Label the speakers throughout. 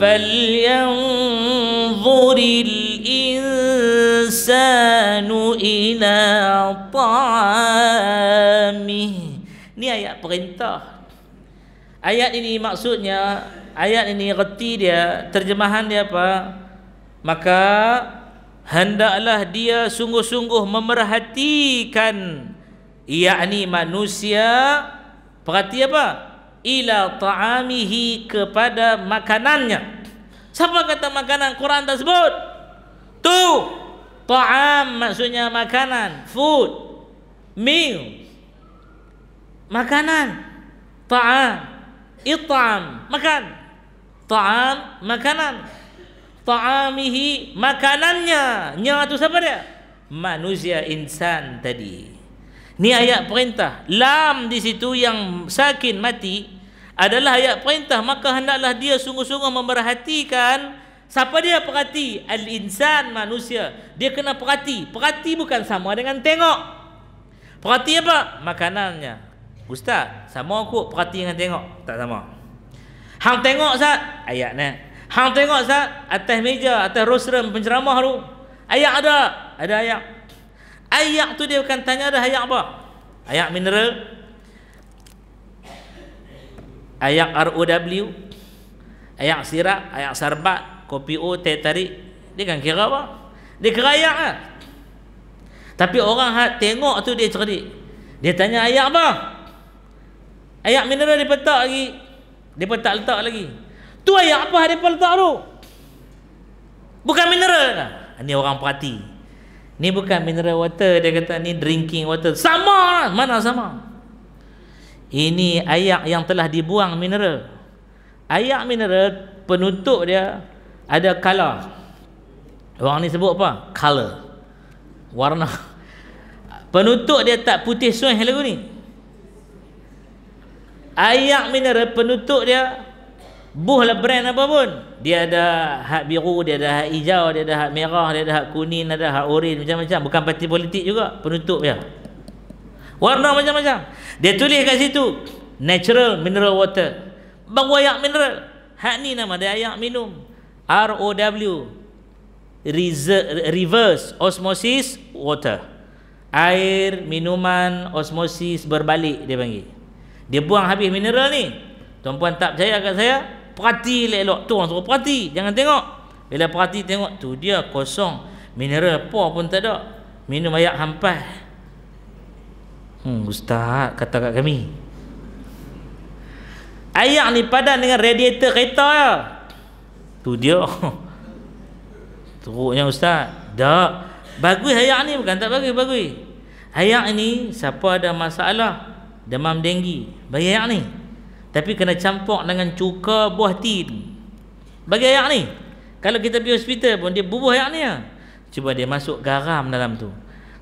Speaker 1: فلينظر الإنسان إلى طعامه ni ayat perintah ayat ini maksudnya ayat ini reti dia terjemahan dia apa maka hendaklah dia sungguh-sungguh memerhatikan yakni manusia perhati apa ila ta'amihi kepada makanannya siapa kata makanan Quran tersebut tu ta'am maksudnya makanan food meal makanan ta'am it'am makan ta'am makanan ta'amihi makanannya nya itu siapa dia manusia insan tadi Ni ayat perintah. Lam di situ yang sakin mati adalah ayat perintah. Maka hendaklah dia sungguh-sungguh memerhatikan siapa dia perhati? Al-insan manusia. Dia kena perhati. Perhati bukan sama dengan tengok. Perhati apa? Makanannya. Ustaz, sama aku perhati dengan tengok. Tak sama. Hang tengok sat ayatnya. Hang tengok sah. atas meja, atas rostrum penceramah tu. Ayat ada. Ada ayat. Ayak tu dia akan tanya ada ayak apa? Ayak mineral. Ayak ROW. Ayak sirap, ayak sarbat, kopi O, teh tarik. Dia kan kira apa? Dia kira ayak lah. Tapi orang hat tengok tu dia cerdik. Dia tanya ayak apa? Ayak mineral dia petak lagi. Dia pun letak lagi. Tu ayak apa dia letak tu? Bukan mineral lah. Ini orang perhati. Ni bukan mineral water dia kata ni drinking water. Sama lah, mana sama? Ini air yang telah dibuang mineral. Air mineral penutup dia ada color. Orang ni sebut apa? Color. Warna. Penutup dia tak putih sungai lagu ni. Air mineral penutup dia buh lah brand apa pun dia ada hak biru dia ada hak hijau dia ada hak merah dia ada hak kuning ada hak oranye macam-macam bukan parti politik juga penutup dia ya. warna macam-macam dia tulis kat situ natural mineral water baru ayak mineral hak ni nama dia ayak minum ROW reverse osmosis water air minuman osmosis berbalik dia panggil dia buang habis mineral ni tuan-puan tak percaya kat saya perhati elok tuang suruh perhati jangan tengok bila perhati tengok tu dia kosong mineral apa pun tak ada minum air hampas hmm ustaz kata kat kami air ni padan dengan radiator kereta ya. tu dia teruknya ustaz tak bagus air ni bukan tak bagus bagus air ni siapa ada masalah demam denggi bagi air ni tapi kena campur dengan cuka buah tin bagi ayak ni kalau kita pergi hospital pun dia bubuh ayak ni ya. cuba dia masuk garam dalam tu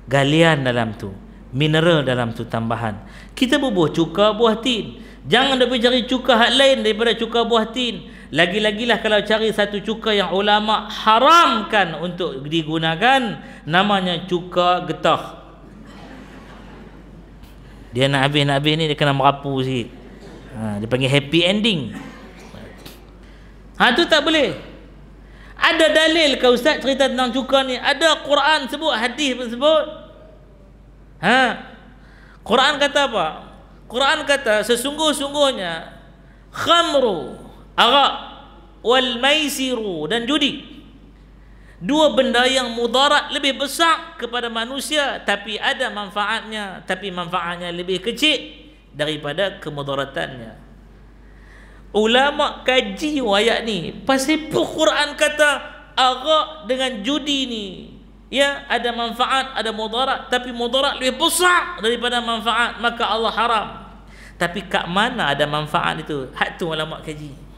Speaker 1: galian dalam tu mineral dalam tu tambahan kita bubuh cuka buah tin jangan lebih cari cuka hak lain daripada cuka buah tin lagi-lagilah kalau cari satu cuka yang ulama haramkan untuk digunakan namanya cuka getah dia nak habis nak habis ni dia kena merapu sikit ha, dia panggil happy ending ha, tak boleh ada dalil ke ustaz cerita tentang cuka ni ada Quran sebut hadis pun sebut ha? Quran kata apa Quran kata sesungguh-sungguhnya khamru arak wal maisiru dan judi dua benda yang mudarat lebih besar kepada manusia tapi ada manfaatnya tapi manfaatnya lebih kecil daripada kemudaratannya ulama kaji wayak ni pasti Quran kata arak dengan judi ni ya ada manfaat ada mudarat tapi mudarat lebih besar daripada manfaat maka Allah haram tapi kat mana ada manfaat itu hak tu ulama kaji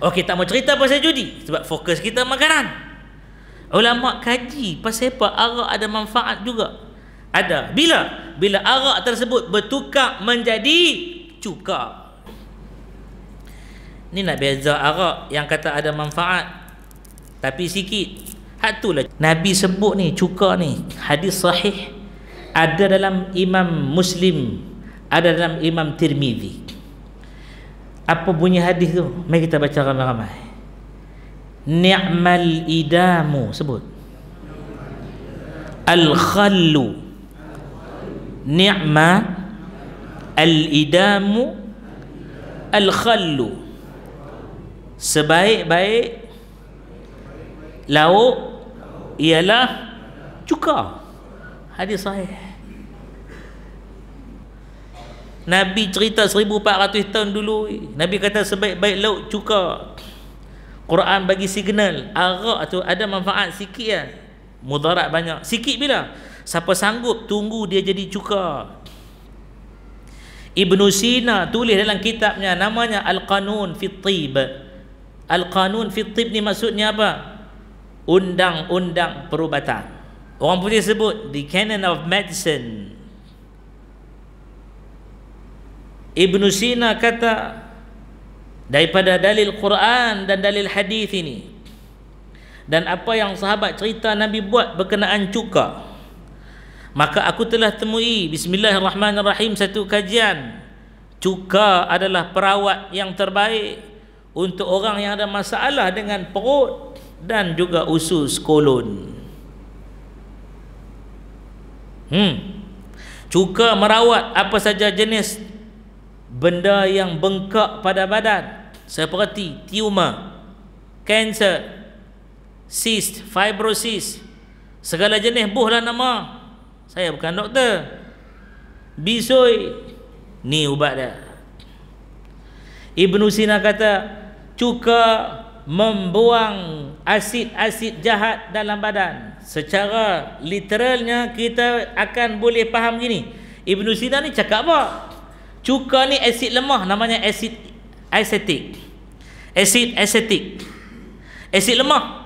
Speaker 1: Okey tak mau cerita pasal judi sebab fokus kita makanan. Ulama kaji pasal apa arak ada manfaat juga. Ada. Bila? bila arak tersebut bertukar menjadi cuka ni nak beza arak yang kata ada manfaat tapi sikit hatulah nabi sebut ni cuka ni hadis sahih ada dalam imam muslim ada dalam imam tirmizi apa bunyi hadis tu mari kita baca ramai-ramai ni'mal idamu sebut al khallu ni'ma al-idamu al-khallu sebaik-baik lauk ialah cuka hadis sahih Nabi cerita 1400 tahun dulu Nabi kata sebaik-baik lauk cuka Quran bagi signal arak tu ada manfaat sikit ya mudarat banyak sikit bila Siapa sanggup tunggu dia jadi cuka Ibn Sina tulis dalam kitabnya namanya Al-Qanun Fitib. Al-Qanun Fitib ni maksudnya apa? Undang-undang perubatan. Orang putih sebut The Canon of Medicine. Ibn Sina kata daripada dalil Quran dan dalil hadis ini dan apa yang sahabat cerita Nabi buat berkenaan cukai maka aku telah temui bismillahirrahmanirrahim satu kajian cuka adalah perawat yang terbaik untuk orang yang ada masalah dengan perut dan juga usus kolon hmm cuka merawat apa saja jenis benda yang bengkak pada badan seperti tumor cancer cyst fibrosis segala jenis buh nama saya bukan doktor. Bisoi. Ni ubat dia. Ibn Sina kata, cuka membuang asid-asid jahat dalam badan. Secara literalnya kita akan boleh faham gini. Ibn Sina ni cakap apa? Cuka ni asid lemah namanya asid asetik. Asid asetik. Asid lemah.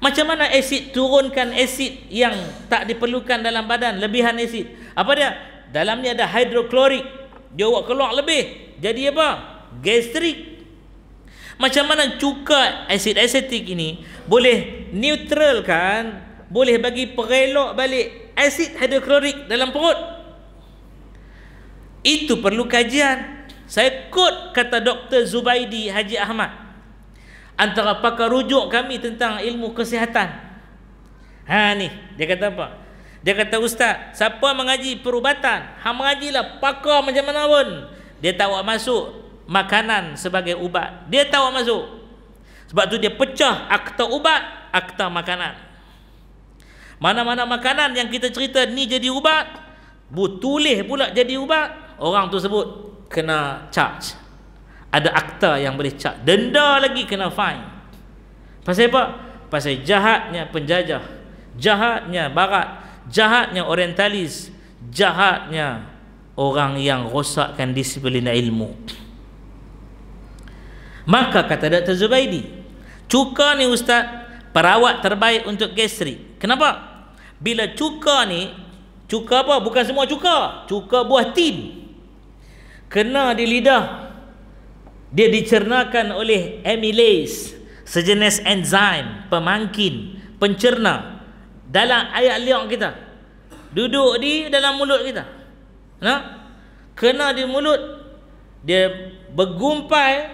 Speaker 1: Macam mana asid turunkan asid yang tak diperlukan dalam badan, lebihan asid. Apa dia? Dalam ni ada hidroklorik. Dia buat keluar lebih. Jadi apa? Gastrik. Macam mana cuka asid asetik ini boleh neutralkan, boleh bagi perelok balik asid hidroklorik dalam perut? Itu perlu kajian. Saya kot kata Dr. Zubaidi Haji Ahmad antara pakar rujuk kami tentang ilmu kesihatan. Ha ni, dia kata apa? Dia kata ustaz, siapa mengaji perubatan, hang mengajilah pakar macam mana pun, dia tak buat masuk makanan sebagai ubat. Dia tak buat masuk. Sebab tu dia pecah akta ubat, akta makanan. Mana-mana makanan yang kita cerita ni jadi ubat, butulih pula jadi ubat, orang tu sebut kena charge ada akta yang boleh cak denda lagi kena fine pasal apa? pasal jahatnya penjajah jahatnya barat jahatnya orientalis jahatnya orang yang rosakkan disiplin ilmu maka kata Dr. Zubaidi cuka ni ustaz perawat terbaik untuk gastrik kenapa? bila cuka ni cuka apa? bukan semua cuka cuka buah tin kena di lidah dia dicernakan oleh amylase sejenis enzim pemangkin pencerna dalam ayat liang kita duduk di dalam mulut kita nah kena di mulut dia bergumpal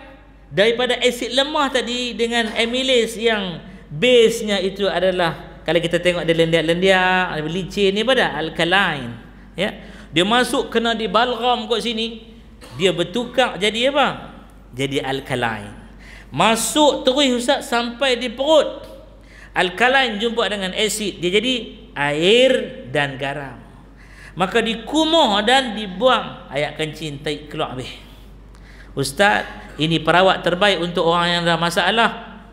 Speaker 1: daripada asid lemah tadi dengan amylase yang base-nya itu adalah kalau kita tengok dia lendiak-lendiak licin ni pada alkaline ya dia masuk kena di balgam kat sini dia bertukar jadi apa jadi alkaline masuk terus ustaz sampai di perut alkaline jumpa dengan asid dia jadi air dan garam maka dikumuh dan dibuang ayat kencing tak keluar habis ustaz ini perawat terbaik untuk orang yang ada masalah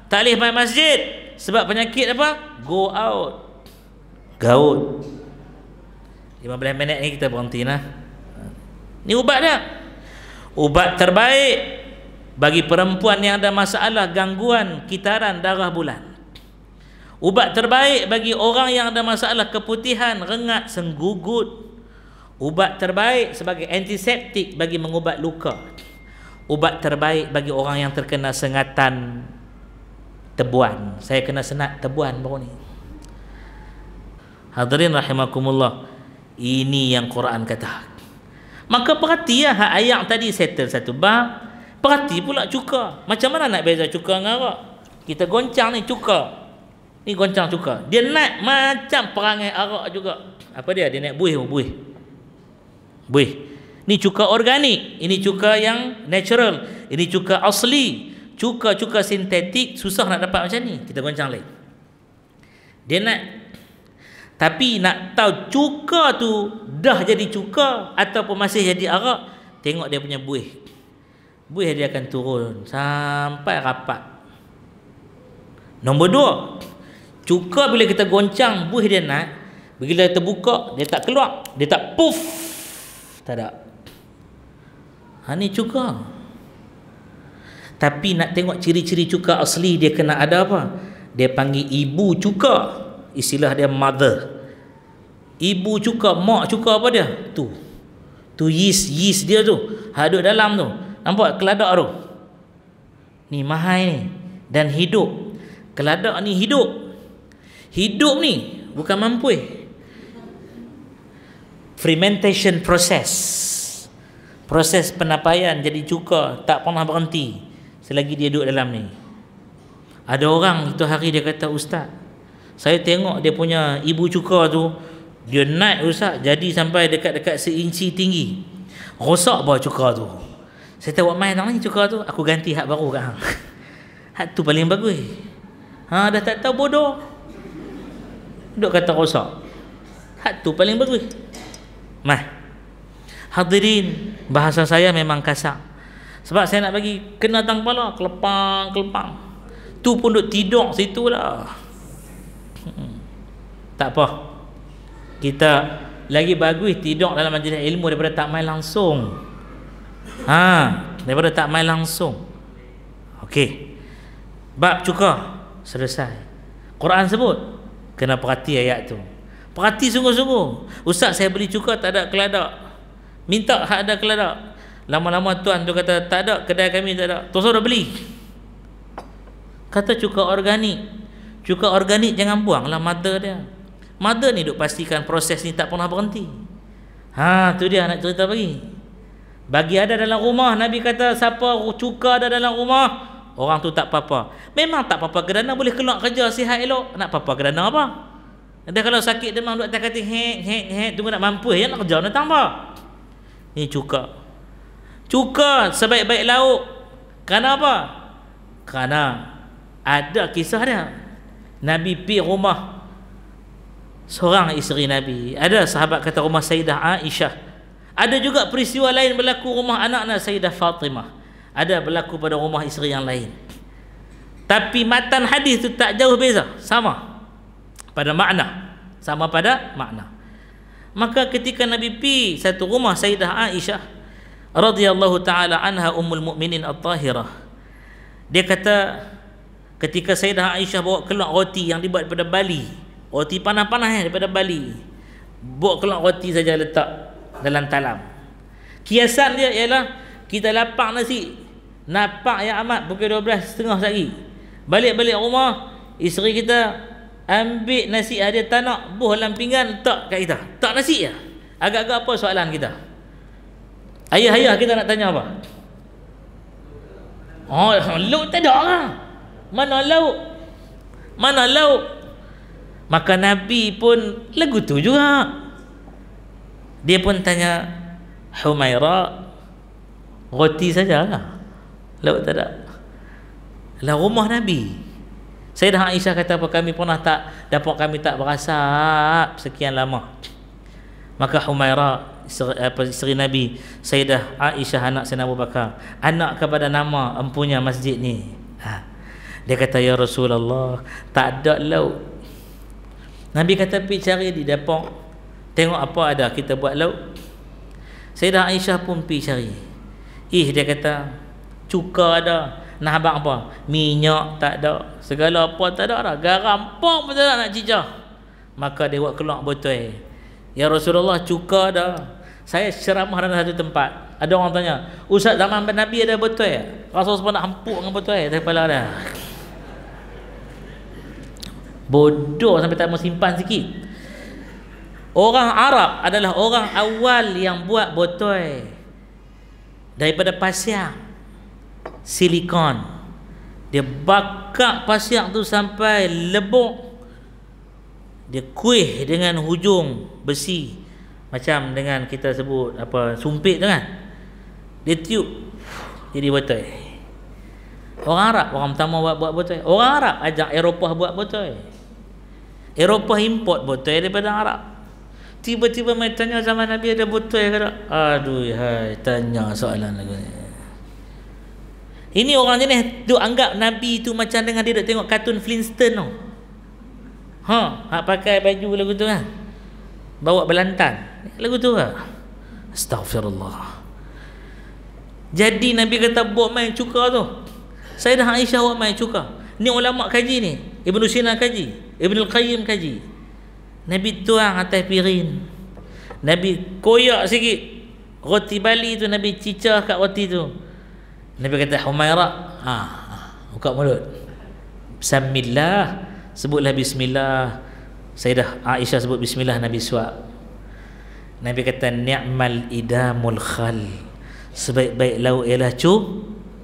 Speaker 1: tak boleh main masjid sebab penyakit apa go out gaut 15 minit ni kita berhenti lah ni ubat dah ubat terbaik bagi perempuan yang ada masalah gangguan kitaran darah bulan ubat terbaik bagi orang yang ada masalah keputihan rengat senggugut ubat terbaik sebagai antiseptik bagi mengubat luka ubat terbaik bagi orang yang terkena sengatan tebuan saya kena senat tebuan baru ni hadirin rahimakumullah ini yang Quran kata maka perhati ayat tadi settle satu bab Perhati pula cuka. Macam mana nak beza cuka dengan arak? Kita goncang ni cuka. Ni goncang cuka. Dia naik macam perangai arak juga. Apa dia? Dia naik buih buih. Buih. Ini cuka organik. Ini cuka yang natural. Ini cuka asli. Cuka-cuka sintetik susah nak dapat macam ni. Kita goncang lagi. Dia nak. Tapi nak tahu cuka tu dah jadi cuka ataupun masih jadi arak, tengok dia punya buih. Buih dia akan turun sampai rapat. Nombor dua, cuka bila kita goncang, buih dia naik. Bila kita buka, dia tak keluar. Dia tak puff. Tak ada. Ha, ni cuka. Tapi nak tengok ciri-ciri cuka asli, dia kena ada apa? Dia panggil ibu cuka. Istilah dia mother. Ibu cuka, mak cuka apa dia? Tu. Tu yeast, yeast dia tu. Haduk dalam tu. Nampak keladak tu? Ni mahal ni dan hidup. Keladak ni hidup. Hidup ni bukan mampu eh. Fermentation proses Proses penapaian jadi cuka tak pernah berhenti selagi dia duduk dalam ni. Ada orang itu hari dia kata ustaz, saya tengok dia punya ibu cuka tu dia naik ustaz jadi sampai dekat-dekat seinci tinggi. Rosak bau cuka tu. Saya tahu main orang ni cukar tu Aku ganti hak baru kat hang Hak tu paling bagus Ha dah tak tahu bodoh Duk kata rosak Hak tu paling bagus Mah Hadirin Bahasa saya memang kasar Sebab saya nak bagi Kena tang kepala Kelepang Kelepang Tu pun dok tidur situ lah hmm. Tak apa Kita Lagi bagus tidur dalam majlis ilmu Daripada tak main Langsung Ha, daripada tak main langsung. Okey. Bab cuka selesai. Quran sebut kena perhati ayat tu. Perhati sungguh-sungguh. Ustaz saya beli cuka tak ada keladak. Minta hak ada keladak. Lama-lama tuan tu kata tak ada kedai kami tak ada. Tuan sudah beli. Kata cuka organik. Cuka organik jangan buanglah mother dia. Mother ni duk pastikan proses ni tak pernah berhenti. Ha tu dia nak cerita pagi bagi ada dalam rumah Nabi kata siapa cuka ada dalam rumah orang tu tak apa-apa memang tak apa-apa kerana boleh keluar kerja sihat elok nak apa-apa kerana apa dia kalau sakit demam duk kata hek hek hek tunggu nak mampu ya nak kerja nak tambah ini cuka cuka sebaik-baik lauk kerana apa kerana ada kisah dia Nabi pi rumah seorang isteri Nabi ada sahabat kata rumah Sayyidah Aisyah ada juga peristiwa lain berlaku rumah anak-anak anaknya Sayyidah Fatimah. Ada berlaku pada rumah isteri yang lain. Tapi matan hadis itu tak jauh beza. Sama. Pada makna. Sama pada makna. Maka ketika Nabi pi satu rumah Sayyidah Aisyah radhiyallahu taala anha ummul mukminin at-tahirah. Dia kata ketika Sayyidah Aisyah bawa keluar roti yang dibuat daripada Bali, roti panah-panah daripada Bali. Bawa keluar roti saja letak dalam talam kiasan dia ialah kita lapak nasi napak yang amat pukul setengah sehari balik-balik rumah isteri kita ambil nasi ada tanak buh dalam pinggan letak kat kita tak nasi ya agak-agak apa soalan kita ayah-ayah kita nak tanya apa oh lauk tak ada lah. mana lauk mana lauk maka Nabi pun lagu tu juga dia pun tanya Humaira roti sajalah lauk tak ada lah rumah Nabi Sayyidah Aisyah kata apa kami pernah tak dapat kami tak berasa sekian lama maka Humaira isteri, apa, isteri Nabi Sayyidah Aisyah anak Sayyidina Abu Bakar anak kepada nama empunya masjid ni ha. dia kata Ya Rasulullah tak ada lauk Nabi kata pergi cari di depok Tengok apa ada kita buat lauk. Sayyidah Aisyah pun pi cari. Ih dia kata cuka ada. Nak abang apa? Minyak tak ada. Segala apa tak ada dah. Garam pun pun tak ada nak cicah. Maka dia buat keluar botol. Ya Rasulullah cuka ada. Saya ceramah dalam satu tempat. Ada orang tanya, Ustaz zaman Nabi ada botol ya? Rasul sebab nak hampuk dengan botol ya? Daripada dah. Bodoh sampai tak mau simpan sikit. Orang Arab adalah orang awal yang buat botol daripada pasir silikon. Dia bakar pasir tu sampai lebok Dia kuih dengan hujung besi macam dengan kita sebut apa sumpit tu kan. Dia tiup jadi botol. Orang Arab orang pertama buat buat botol. Orang Arab ajak Eropah buat botol. Eropah import botol daripada Arab. Tiba-tiba mai tanya zaman Nabi ada botol ke tak? Aduh, hai, tanya soalan lagu ni. Ini orang jenis duk anggap Nabi tu macam dengan dia duk tengok kartun Flintstone tu. Ha, hak pakai baju lagu tu kan. Bawa belantan. Lagu tu ke? Astagfirullah. Jadi Nabi kata buat main cuka tu. Saya dah Aisyah buat main cuka. Ni ulama kaji ni. Ibn Sina kaji. Ibn Al-Qayyim kaji. Nabi tuang atas pirin Nabi koyak sikit Roti bali tu Nabi cicah kat roti tu Nabi kata Humaira ha, ha, Buka mulut Bismillah Sebutlah Bismillah Sayyidah Aisyah sebut Bismillah Nabi suap Nabi kata Ni'mal idamul khal Sebaik-baik lauk ialah cu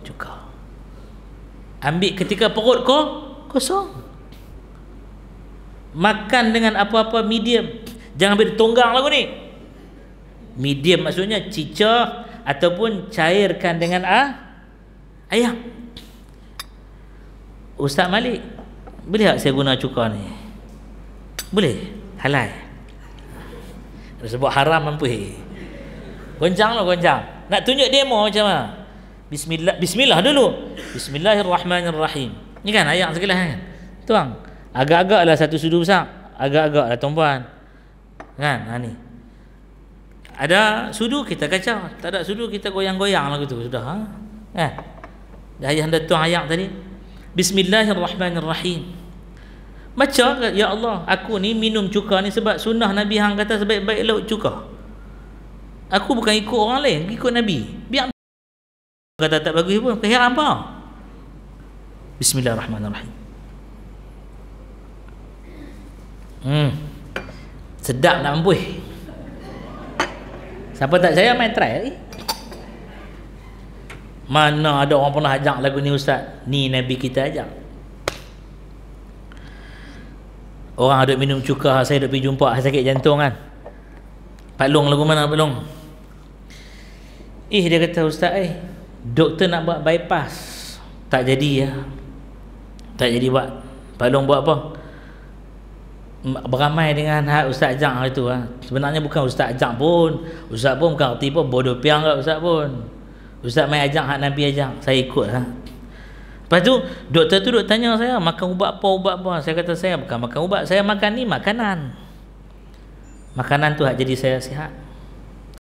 Speaker 1: Cuka Ambil ketika perut kau Kosong makan dengan apa-apa medium jangan ambil tonggang lagu ni medium maksudnya cicah ataupun cairkan dengan a ah, ayam Ustaz Malik boleh tak saya guna cuka ni boleh halai. Sebab haram mampu goncang lah goncang nak tunjuk demo macam mana bismillah bismillah dulu bismillahirrahmanirrahim ni kan ayam segala kan tuang agak agak lah satu sudu besar agak-agaklah tuan-puan kan ha, ni ada sudu kita kacau tak ada sudu kita goyang-goyang lah gitu sudah ha? kan dah yang dah tuan ayat tadi bismillahirrahmanirrahim macam ya Allah aku ni minum cuka ni sebab sunnah Nabi hang kata sebaik-baik laut cuka aku bukan ikut orang lain ikut Nabi biar kata tak bagus pun keheran apa bismillahirrahmanirrahim Hmm. Sedap nak mampus. Siapa tak saya main try eh? Mana ada orang pernah ajak lagu ni ustaz? Ni Nabi kita ajak. Orang ada minum cuka, saya dah pergi jumpa, sakit jantung kan. Pak Long lagu mana Pak Long? Eh dia kata ustaz eh, doktor nak buat bypass. Tak jadi ya. Tak jadi buat. Pak Long buat apa? beramai dengan hal Ustaz ajak hari tu lah. Sebenarnya bukan Ustaz ajak pun. Ustaz pun bukan erti pun bodoh piang kat lah Ustaz pun. Ustaz main ajak hak Nabi ajak. Saya ikut lah. Lepas tu, doktor tu duk tanya saya, makan ubat apa, ubat apa. Saya kata, saya bukan makan ubat, saya makan ni makanan. Makanan tu hak jadi saya sihat.